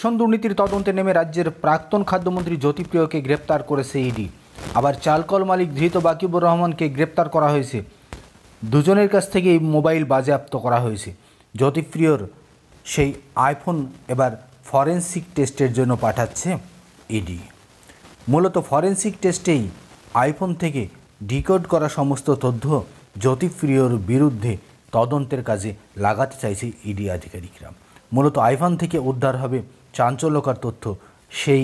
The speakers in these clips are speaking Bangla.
রেশন দুর্নীতির তদন্তে নেমে রাজ্যের প্রাক্তন খাদ্যমন্ত্রী জ্যোতিপ্রিয়কে গ্রেপ্তার করেছে ইডি আবার চালকল মালিক ধৃত বাকিবুর রহমানকে গ্রেপ্তার করা হয়েছে দুজনের কাছ থেকে এই মোবাইল বাজেয়াপ্ত করা হয়েছে জ্যোতিপ্রিয়র সেই আইফোন এবার ফরেন্সিক টেস্টের জন্য পাঠাচ্ছে ইডি মূলত ফরেন্সিক টেস্টেই আইফোন থেকে ডিকোড করা সমস্ত তথ্য জ্যোতিপ্রিয়র বিরুদ্ধে তদন্তের কাজে লাগাতে চাইছে ইডি আধিকারিকরা মূলত আইফোন থেকে উদ্ধার হবে চাঞ্চল্যকর তথ্য সেই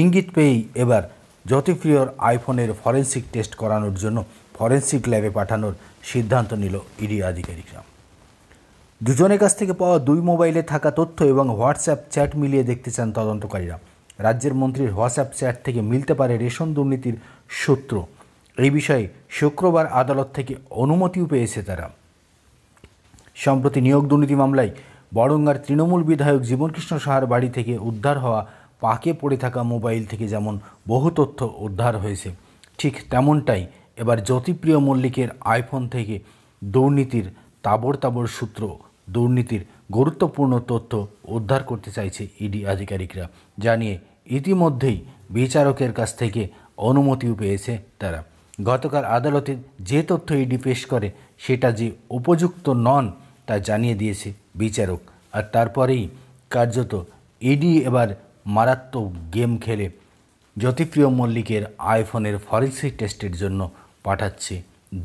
ইঙ্গিত পেয়েই এবার জ্যোতিপ্রিয়র আইফোনের ফরেন্সিক টেস্ট করানোর জন্য ফরেন্সিক ল্যাবে পাঠানোর সিদ্ধান্ত নিল ইডি আধিকারিকরা দুজনের কাছ থেকে পাওয়া দুই মোবাইলে থাকা তথ্য এবং হোয়াটসঅ্যাপ চ্যাট মিলিয়ে দেখতে চান তদন্তকারীরা রাজ্যের মন্ত্রীর হোয়াটসঅ্যাপ চ্যাট থেকে মিলতে পারে রেশন দুর্নীতির সূত্র এই বিষয়ে শুক্রবার আদালত থেকে অনুমতিও পেয়েছে তারা সম্প্রতি নিয়োগ দুর্নীতি মামলায় বরঙ্গার তৃণমূল বিধায়ক জীবনকৃষ্ণ সাহার বাড়ি থেকে উদ্ধার হওয়া পাকে পড়ে থাকা মোবাইল থেকে যেমন বহু তথ্য উদ্ধার হয়েছে ঠিক তেমনটাই এবার জ্যোতিপ্রিয় মল্লিকের আইফোন থেকে দুর্নীতির তাবড় তাবড় সূত্র দুর্নীতির গুরুত্বপূর্ণ তথ্য উদ্ধার করতে চাইছে ইডি আধিকারিকরা জানিয়ে ইতিমধ্যেই বিচারকের কাছ থেকে অনুমতিও পেয়েছে তারা গতকাল আদালতে যে তথ্য ইডি পেশ করে সেটা যে উপযুক্ত নন তা জানিয়ে দিয়েছে বিচারক আর তারপরেই কার্যত ইডি e এবার মারাত্মক গেম খেলে জ্যোতিপ্রিয় মল্লিকের আইফোনের ফরেন্সিক টেস্টের জন্য পাঠাচ্ছে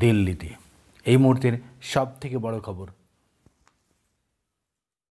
দিল্লিতে এই মুহূর্তের সব থেকে বড় খবর